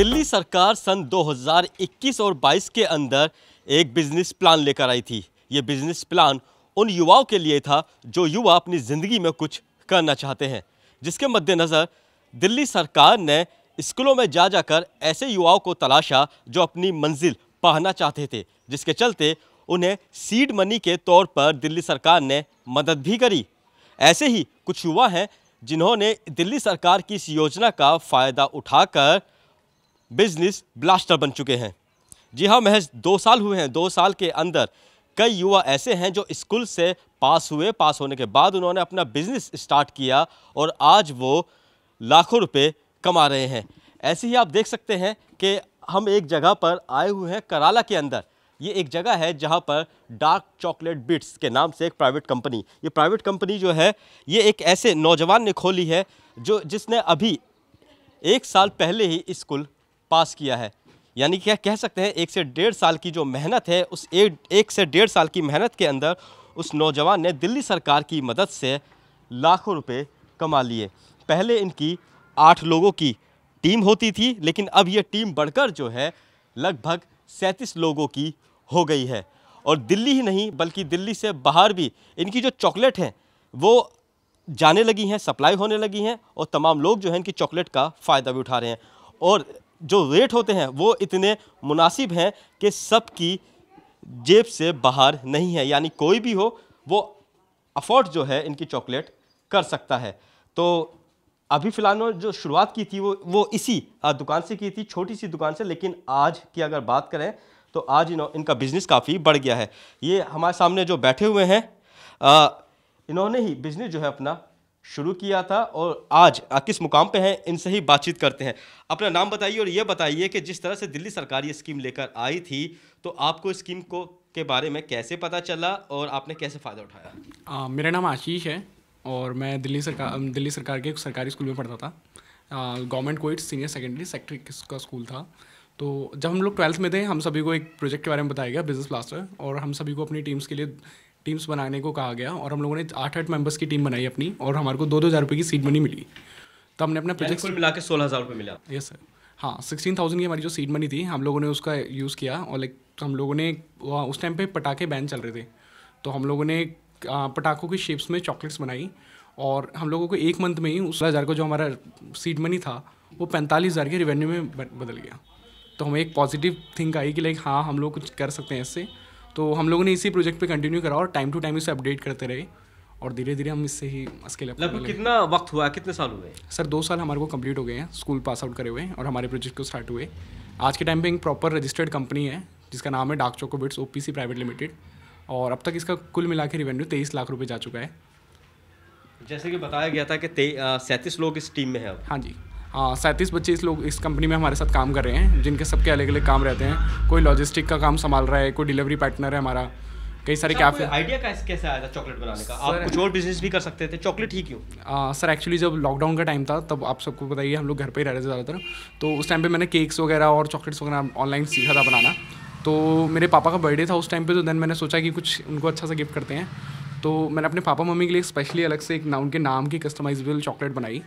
दिल्ली सरकार सन 2021 और 22 के अंदर एक बिजनेस प्लान लेकर आई थी ये बिजनेस प्लान उन युवाओं के लिए था जो युवा अपनी ज़िंदगी में कुछ करना चाहते हैं जिसके मद्देनज़र दिल्ली सरकार ने स्कूलों में जा जाकर ऐसे युवाओं को तलाशा जो अपनी मंजिल पाना चाहते थे जिसके चलते उन्हें सीड मनी के तौर पर दिल्ली सरकार ने मदद भी करी ऐसे ही कुछ युवा हैं जिन्होंने दिल्ली सरकार की इस योजना का फ़ायदा उठाकर बिजनेस ब्लास्टर बन चुके हैं जी हाँ महज दो साल हुए हैं दो साल के अंदर कई युवा ऐसे हैं जो स्कूल से पास हुए पास होने के बाद उन्होंने अपना बिजनेस स्टार्ट किया और आज वो लाखों रुपए कमा रहे हैं ऐसे ही आप देख सकते हैं कि हम एक जगह पर आए हुए हैं कराला के अंदर ये एक जगह है जहाँ पर डार्क चॉकलेट बिट्स के नाम से एक प्राइवेट कंपनी ये प्राइवेट कंपनी जो है ये एक ऐसे नौजवान ने खोली है जो जिसने अभी एक साल पहले ही स्कूल पास किया है यानी क्या कह सकते हैं एक से डेढ़ साल की जो मेहनत है उस एक एक से डेढ़ साल की मेहनत के अंदर उस नौजवान ने दिल्ली सरकार की मदद से लाखों रुपए कमा लिए पहले इनकी आठ लोगों की टीम होती थी लेकिन अब ये टीम बढ़कर जो है लगभग सैंतीस लोगों की हो गई है और दिल्ली ही नहीं बल्कि दिल्ली से बाहर भी इनकी जो चॉकलेट हैं वो जाने लगी हैं सप्लाई होने लगी हैं और तमाम लोग जो हैं इनकी चॉकलेट का फ़ायदा भी उठा रहे हैं और जो रेट होते हैं वो इतने मुनासिब हैं कि सबकी जेब से बाहर नहीं है यानी कोई भी हो वो अफोर्ड जो है इनकी चॉकलेट कर सकता है तो अभी फ़िलहाल में जो शुरुआत की थी वो वो इसी हाँ, दुकान से की थी छोटी सी दुकान से लेकिन आज की अगर बात करें तो आज इन इनका बिज़नेस काफ़ी बढ़ गया है ये हमारे सामने जो बैठे हुए हैं इन्होंने ही बिज़नेस जो है अपना शुरू किया था और आज किस मुकाम पे हैं इनसे ही बातचीत करते हैं अपना नाम बताइए और ये बताइए कि जिस तरह से दिल्ली सरकार ये स्कीम लेकर आई थी तो आपको स्कीम को के बारे में कैसे पता चला और आपने कैसे फ़ायदा उठाया आ, मेरा नाम आशीष है और मैं दिल्ली सरकार दिल्ली सरकार के एक सरकारी स्कूल में पढ़ता था गवर्नमेंट कोइट सीनियर सेकेंडरी सेक्टर का स्कूल था तो जब हम लोग ट्वेल्थ में थे हम सभी को एक प्रोजेक्ट के बारे में बताया गया बिजनेस प्लास्टर और हम सभी को अपनी टीम्स के लिए टीम्स बनाने को कहा गया और हम लोगों ने आठ आठ मेंबर्स की टीम बनाई अपनी और हमारे को दो दो हज़ार रुपये की सीट मनी मिली तो हमने अपना प्रोजेक्ट मिला के सोलह हज़ार रुपये मिला यस सर हाँ सिक्सटीन थाउजेंड की हमारी जो सीट मनी थी हम लोगों ने उसका यूज़ किया और लाइक तो हम लोगों ने उस टाइम पे पटाखे बैन चल रहे थे तो हम लोगों ने पटाखों की शेप्स में चॉकलेट्स बनाई और हम लोगों को एक मंथ में ही उस हज़ार का जो हमारा सीट मनी था वो पैंतालीस हज़ार के रेवेन्यू में बदल गया तो हमें एक पॉजिटिव थिंक आई कि लाइक हाँ हम लोग कुछ कर सकते हैं इससे तो हम लोगों ने इसी प्रोजेक्ट पे कंटिन्यू करा और टाइम टू टाइम इसे अपडेट करते रहे और धीरे धीरे हम इससे ही स्केल अप लगभग कितना वक्त हुआ कितने साल हुए सर दो साल हमारे को कंप्लीट हो गए हैं स्कूल पास आउट करे हुए और हमारे प्रोजेक्ट को स्टार्ट हुए आज के टाइम पे एक प्रॉपर रजिस्टर्ड कंपनी है जिसका नाम है डाक चोको बिट्स ओ प्राइवेट लिमिटेड और अब तक इसका कुल मिला के रिवेन्यू तेईस लाख रुपये जा चुका है जैसे कि बताया गया था कि सैंतीस लोग इस टीम में हैं अब हाँ जी हाँ, सैंतीस बच्चे इस लोग इस कंपनी में हमारे साथ काम कर रहे हैं जिनके सबके अलग अलग काम रहते हैं कोई लॉजिस्टिक का काम संभाल रहा है कोई डिलीवरी पार्टनर है हमारा कई सारे कैफे आइडिया कैसे कैसे आया था चॉकलेट बनाने का आप कुछ और बिजनेस भी कर सकते थे चॉकलेट ही क्यों सर एक्चुअली जब लॉकडाउन का टाइम था तब आप सबको बताइए हम लोग घर पे ही रह रहे थे ज़्यादातर तो उस टाइम पे मैंने केक्स वगैरह और चॉकलेट्स वगैरह ऑनलाइन सीखा था बनाना तो मेरे पापा का बर्थडे था उस टाइम पे तो देन मैंने सोचा कि कुछ उनको अच्छा सा गिफ्ट करते हैं तो मैंने अपने पापा मम्मी के लिए स्पेशली अलग से एक ना उनके नाम की कस्टमाइजेबल चॉकलेट बनाई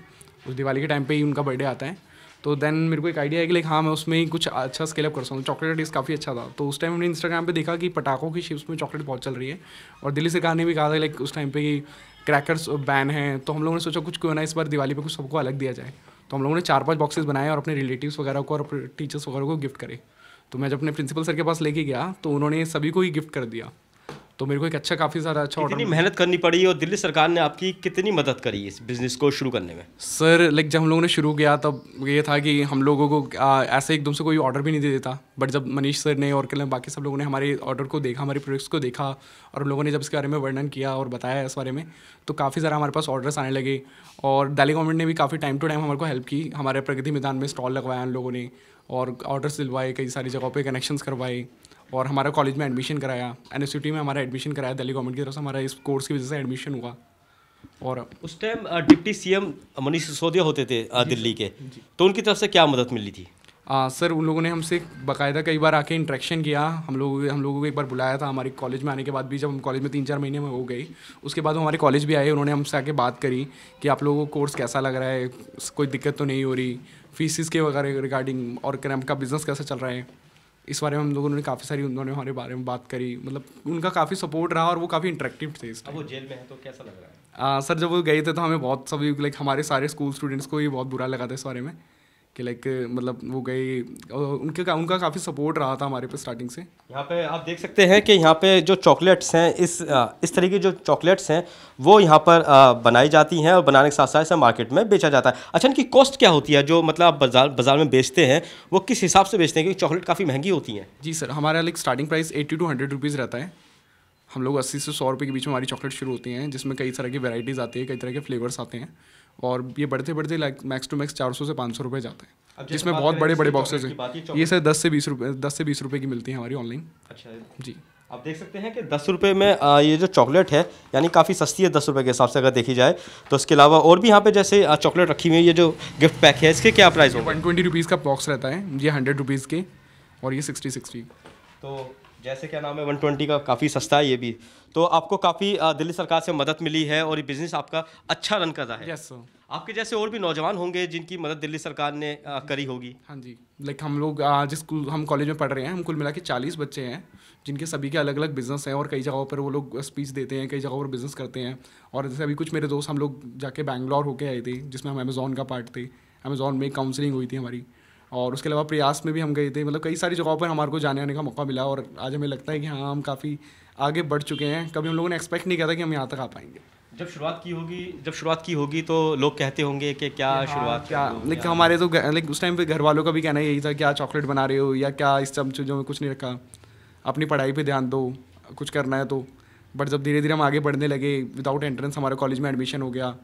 उस दिवाली के टाइम पे ही उनका बर्थडे आता है तो देन मेरे को एक आइडिया है कि लाइक हाँ मैं उसमें ही कुछ अच्छा स्केल अप कर सकता हूँ चॉकलेट टेस्ट काफ़ी अच्छा था तो उस टाइम मैंने इंस्टाग्राम पे देखा कि पटाखों की शिप्स में चॉकलेट बहुत चल रही है और दिल्ली सरकार ने भी कहा था लाइक उस टाइम पे कि क्रैकर्स बैन है तो हम लोगों ने सोचा कुछ क्यों ना इस बार दिवाली पे कुछ सबको अलग दिया जाए तो हम लोगों ने चार पाँच बॉक्सेस बनाए और अपने रिलेटिव्स वगैरह को और टीचर्स वगैरह को गिफ्ट करे तो मैं जब अपने प्रिंसिपल सर के पास लेके गया तो उन्होंने सभी को ही गिफ्ट कर दिया तो मेरे को एक अच्छा काफ़ी सारा अच्छा ऑर्डर मेहनत करनी पड़ी और दिल्ली सरकार ने आपकी कितनी मदद करी इस बिज़नेस को शुरू करने में सर लाइक जब हम लोगों ने शुरू किया तब ये था कि हम लोगों को आ, ऐसे एकदम से कोई ऑर्डर भी नहीं दे देता बट जब मनीष सर ने और कल बाकी सब लोगों ने हमारे ऑर्डर को देखा हमारे प्रोडक्ट्स को देखा और हम लोगों ने जब इसके बारे में वर्णन किया और बताया इस बारे में तो काफ़ी सारा हमारे पास ऑर्डर्स आने लगे और दिल्ली गवर्नमेंट ने भी काफ़ी टाइम टू टाइम हमारे को हेल्प की हमारे प्रगति मैदान में स्टॉल लगवाया उन लोगों ने और ऑर्डर्स दिलवाए कई सारी जगहों पर कनेक्शंस करवाए और हमारा कॉलेज में एडमिशन कराया एन में हमारा एडमिशन कराया दिल्ली गवर्नमेंट की तरफ से हमारा इस कोर्स की वजह से एडमिशन हुआ और उस time deputy C Manish Sisodia होते थे दिल्ली के तो उनकी तरफ से क्या मदद मिली थी आ, सर उन लोगों ने हमसे बाकायदा कई बार आके इंट्रैक्शन किया हम लोग हम लोगों को एक बार बुलाया था हमारे कॉलेज में आने के बाद भी जब हम कॉलेज में तीन चार महीने में हो गई उसके बाद हमारे कॉलेज भी आए उन्होंने हमसे आके बात करी कि आप लोगों को कोर्स कैसा लग रहा है कोई दिक्कत तो नहीं हो रही फीसिस के वगैरह रिगार्डिंग और का बिज़नेस कैसा चल रहा है इस बारे में हम लोगों ने काफ़ी सारी उन्होंने हमारे बारे में बात करी मतलब उनका काफ़ी सपोर्ट रहा और वो काफ़ी इंटरेक्टिव थे इस अब वो जेल में है तो कैसा लग रहा है आ, सर जब वो गए थे तो हमें बहुत सभी लाइक हमारे सारे स्कूल स्टूडेंट्स को ही बहुत बुरा लगा था इस बारे में कि लाइक मतलब वो गए उनके का, उनका काफ़ी सपोर्ट रहा था हमारे पे स्टार्टिंग से यहाँ पे आप देख सकते हैं कि यहाँ पे जो चॉकलेट्स हैं इस इस तरह की जो चॉकलेट्स हैं वो यहाँ पर बनाई जाती हैं और बनाने के साथ साथ इसे मार्केट में बेचा जाता है अच्छा इनकी कॉस्ट क्या होती है जो मतलब आप बाजार बाजार में बेचते हैं वो किस हिसाब से बेचते हैं क्योंकि चॉकलेट काफ़ी महंगी होती हैं जी सर हमारा like starting price eighty two hundred rupees रहता है हम लोग अस्सी से सौ रुपये के बीच में हमारी चॉकलेट शुरू होती हैं जिसमें कई तरह की वेराइटीज़ आती है कई तरह के फ्लेवर्स आते हैं और ये बढ़ते बढ़ते लाइक मैक्स टू मैक्स चार सौ से पाँच सौ रुपये जाते हैं जिसमें बहुत बड़े बड़े बॉक्सेज हैं ये सर दस से बीस रुपये दस से बीस रुपये की मिलती है हमारी ऑनलाइन अच्छा जी आप देख सकते हैं कि दस रुपये में ये जो चॉकलेट है यानी काफ़ी सस्ती है दस रुपये के हिसाब से अगर देखी जाए तो इसके अलावा और भी यहाँ पे जैसे चॉकलेट रखी हुई है ये जो गिफ्ट पैक है इसके क्या प्राइस हो वन ट्वेंटी रुपीज़ का बॉक्स रहता है ये हंड्रेड रुपीज़ के और ये सिक्सटी सिक्सटी तो जैसे क्या नाम है 120 का काफ़ी सस्ता है ये भी तो आपको काफ़ी दिल्ली सरकार से मदद मिली है और ये बिज़नेस आपका अच्छा रन कर रहा है यस सर आपके जैसे और भी नौजवान होंगे जिनकी मदद दिल्ली सरकार ने करी होगी हाँ जी लाइक हम लोग जिस हम कॉलेज में पढ़ रहे हैं हम कुल मिला के चालीस बच्चे हैं जिनके सभी के अलग अलग बिजनेस हैं और कई जगहों पर वो लोग स्पीच देते हैं कई जगहों पर बिजनेस करते हैं और जैसे अभी कुछ मेरे दोस्त हम लोग जाके बैंगलोर होके आए थे जिसमें हम अमेज़ोन का पार्ट थे अमेज़ोन में काउंसलिंग हुई थी हमारी और उसके अलावा प्रयास में भी हम गए थे मतलब कई सारी जगहों पर हमारे को जाने आने का मौका मिला और आज हमें लगता है कि हाँ हम काफ़ी आगे बढ़ चुके हैं कभी हम लोगों ने एक्सपेक्ट नहीं किया था कि हम यहाँ तक आ पाएंगे जब शुरुआत की होगी जब शुरुआत की होगी तो लोग कहते होंगे कि क्या हाँ, शुरुआत क्या लेकिन हमारे तो लाइक उस टाइम पे घर वालों का भी कहना यही था क्या चॉकलेट बना रहे हो या क्या इस सब चीज़ों में कुछ नहीं रखा अपनी पढ़ाई पे ध्यान दो कुछ करना है तो बट जब धीरे धीरे हम आगे बढ़ने लगे विदाउट एंट्रेंस हमारे कॉलेज में एडमिशन हो गया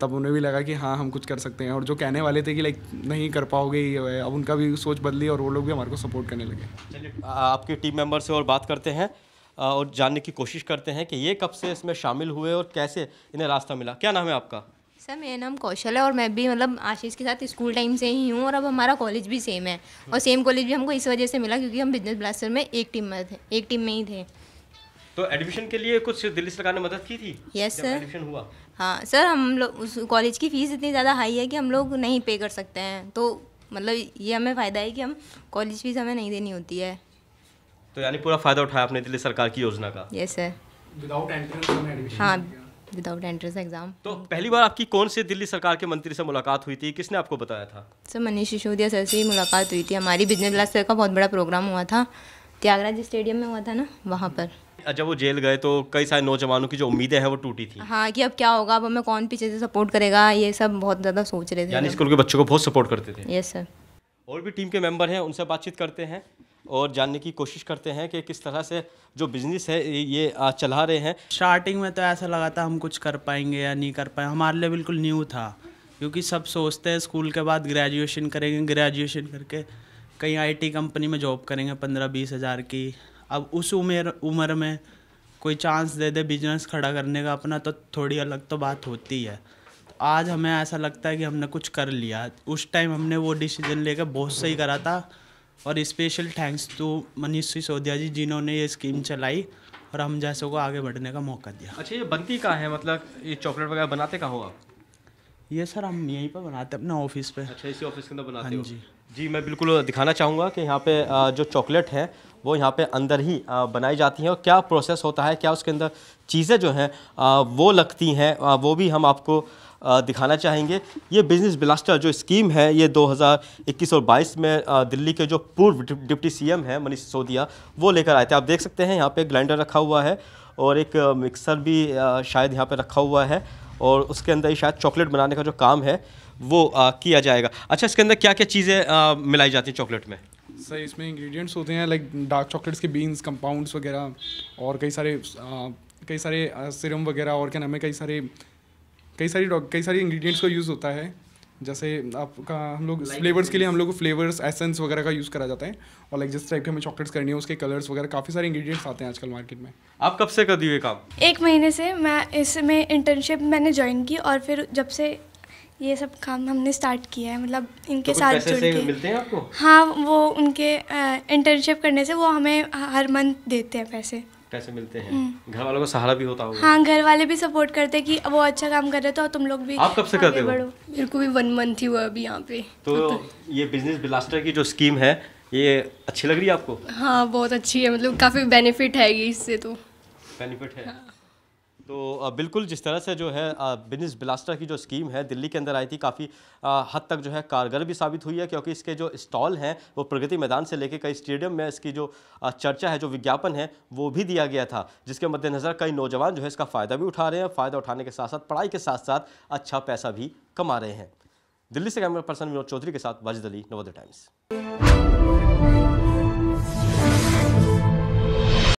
तब उन्हें भी लगा कि हाँ हम कुछ कर सकते हैं और जो कहने वाले थे कि लाइक नहीं कर पाओगे ये अब उनका भी सोच बदली और वो लोग भी हमारे को सपोर्ट करने लगे आपके टीम मेम्बर से और बात करते हैं और जानने की कोशिश करते हैं कि ये कब से इसमें शामिल हुए और कैसे इन्हें रास्ता मिला क्या नाम है आपका सर मेरा नाम कौशल है और मैं भी मतलब आशीष के साथ स्कूल टाइम से ही हूँ और अब हमारा कॉलेज भी सेम है और सेम हम्म। कॉलेज भी हमको इस वजह से मिला क्योंकि हम बिजनेस ब्लास्टर में एक टीम में थे एक टीम में ही थे तो एडमिशन के लिए कुछ दिल्ली सरकार ने मदद की थी यस सर एडमिशन हुआ हाँ सर हम लोग उस कॉलेज की फ़ीस इतनी ज़्यादा हाई है कि हम लोग नहीं पे कर सकते हैं तो मतलब ये हमें फ़ायदा है कि हम कॉलेज फ़ीस हमें नहीं देनी होती है तो यानी पूरा फ़ायदा उठाया आपने दिल्ली सरकार की योजना का यस सर विदाउट एंट्रेंस हाँ विदाउट एंट्रेंस एग्जाम तो पहली बार आपकी कौन से दिल्ली सरकार के मंत्री से मुलाकात हुई थी किसने आपको बताया था सर मनीष सिसोदिया सर से ही मुलाकात हुई थी हमारी बिजनेस क्लास सर का बहुत बड़ा प्रोग्राम हुआ था त्यागराज स्टेडियम में हुआ था ना वहाँ पर अच्छा, जब वो जेल गए तो कई सारे नौजवानों की जो उम्मीदें हैं वो टूटी थी हाँ कि अब क्या होगा अब हमें कौन पीछे से सपोर्ट करेगा ये सब बहुत ज़्यादा सोच रहे थे यानी स्कूल के बच्चों को बहुत सपोर्ट करते थे यस सर और भी टीम के मेंबर हैं उनसे बातचीत करते हैं और जानने की कोशिश करते हैं कि किस तरह से जो बिजनेस है ये चला रहे हैं स्टार्टिंग में तो ऐसा लगा था हम कुछ कर पाएंगे या नहीं कर पाएंगे हमारे लिए बिल्कुल न्यू था क्योंकि सब सोचते हैं स्कूल के बाद ग्रेजुएशन करेंगे ग्रेजुएशन करके कहीं आईटी कंपनी में जॉब करेंगे पंद्रह बीस हज़ार की अब उस उम्र उम्र में कोई चांस दे दे बिजनेस खड़ा करने का अपना तो थोड़ी अलग तो बात होती है तो आज हमें ऐसा लगता है कि हमने कुछ कर लिया उस टाइम हमने वो डिसीजन लेकर बहुत सही करा था और special thanks to Manish Sisodia ji जिन्होंने ये स्कीम चलाई और हम जैसों को आगे बढ़ने का मौका दिया अच्छा ये बनती कहाँ है मतलब ये चॉकलेट वगैरह बनाते कहाँ हो आप ये सर हम यहीं पर बनाते हैं अपने ऑफिस पे अच्छा इसी ऑफिस के अंदर बनाते हैं हाँ जी जी मैं बिल्कुल दिखाना चाहूँगा कि यहाँ पे जो चॉकलेट है वो यहाँ पे अंदर ही बनाई जाती हैं और क्या प्रोसेस होता है क्या उसके अंदर चीज़ें जो हैं वो लगती हैं वो भी हम आपको दिखाना चाहेंगे ये बिजनेस ब्लास्टर जो स्कीम है ये 2021 और 22 में दिल्ली के जो पूर्व डिप्टी सीएम हैं मनीष सिसोदिया वो लेकर आए थे आप देख सकते हैं यहाँ पे ग्लाइंडर रखा हुआ है और एक मिक्सर भी शायद यहाँ पे रखा हुआ है और उसके अंदर ही शायद चॉकलेट बनाने का जो काम है वो आ, किया जाएगा अच्छा इसके अंदर क्या क्या चीज़ें मिलाई जाती हैं चॉकलेट में सर इसमें इंग्रेडिएंट्स होते हैं लाइक डार्क चॉकलेट्स के बीन्स कंपाउंड्स वगैरह और कई सारे आ, कई सारे सिरम वगैरह और क्या नाम है कई सारे कई सारी कई सारे इंग्रेडिएंट्स का यूज़ होता है जैसे आपका हम लोग फ्लेवर्स के लिए हम लोग को फ्लेवर्स एसेंस वगैरह का यूज़ करा जाता है और लाइक जिस टाइप के हमें चॉकलेट्स करनी है उसके कलर्स वगैरह काफ़ी सारे इंग्रेडिएंट्स आते हैं आजकल मार्केट में आप कब से कर दिए काम एक महीने से मैं इसमें इंटर्नशिप मैंने ज्वाइन की और फिर जब से ये सब काम हमने स्टार्ट किया है मतलब इनके तो साथ जुड़ के मिलते हैं आपको हाँ वो उनके इंटर्नशिप करने से वो हमें हर मंथ देते हैं पैसे पैसे मिलते हैं हम्म। घर वालों का सहारा भी होता होगा हाँ घर वाले भी सपोर्ट करते हैं कि वो अच्छा काम कर रहे तो तुम लोग भी आप कब से करते हो मेरे को भी वन मंथ ही हुआ अभी यहाँ पे तो, तो ये बिजनेस ब्लास्टर की जो स्कीम है ये अच्छी लग रही है आपको हाँ बहुत अच्छी है मतलब काफ़ी बेनिफिट है इससे तो बेनिफिट है हाँ। तो बिल्कुल जिस तरह से जो है बिजनेस ब्लास्टर की जो स्कीम है दिल्ली के अंदर आई थी काफ़ी हद तक जो है कारगर भी साबित हुई है क्योंकि इसके जो स्टॉल हैं वो प्रगति मैदान से लेकर कई स्टेडियम में इसकी जो चर्चा है जो विज्ञापन है वो भी दिया गया था जिसके मद्देनज़र कई नौजवान जो है इसका फ़ायदा भी उठा रहे हैं फ़ायदा उठाने के साथ साथ पढ़ाई के साथ साथ अच्छा पैसा भी कमा रहे हैं दिल्ली से कैमरा पर्सन विनोद चौधरी के साथ वाजिद अली नवोदय टाइम्स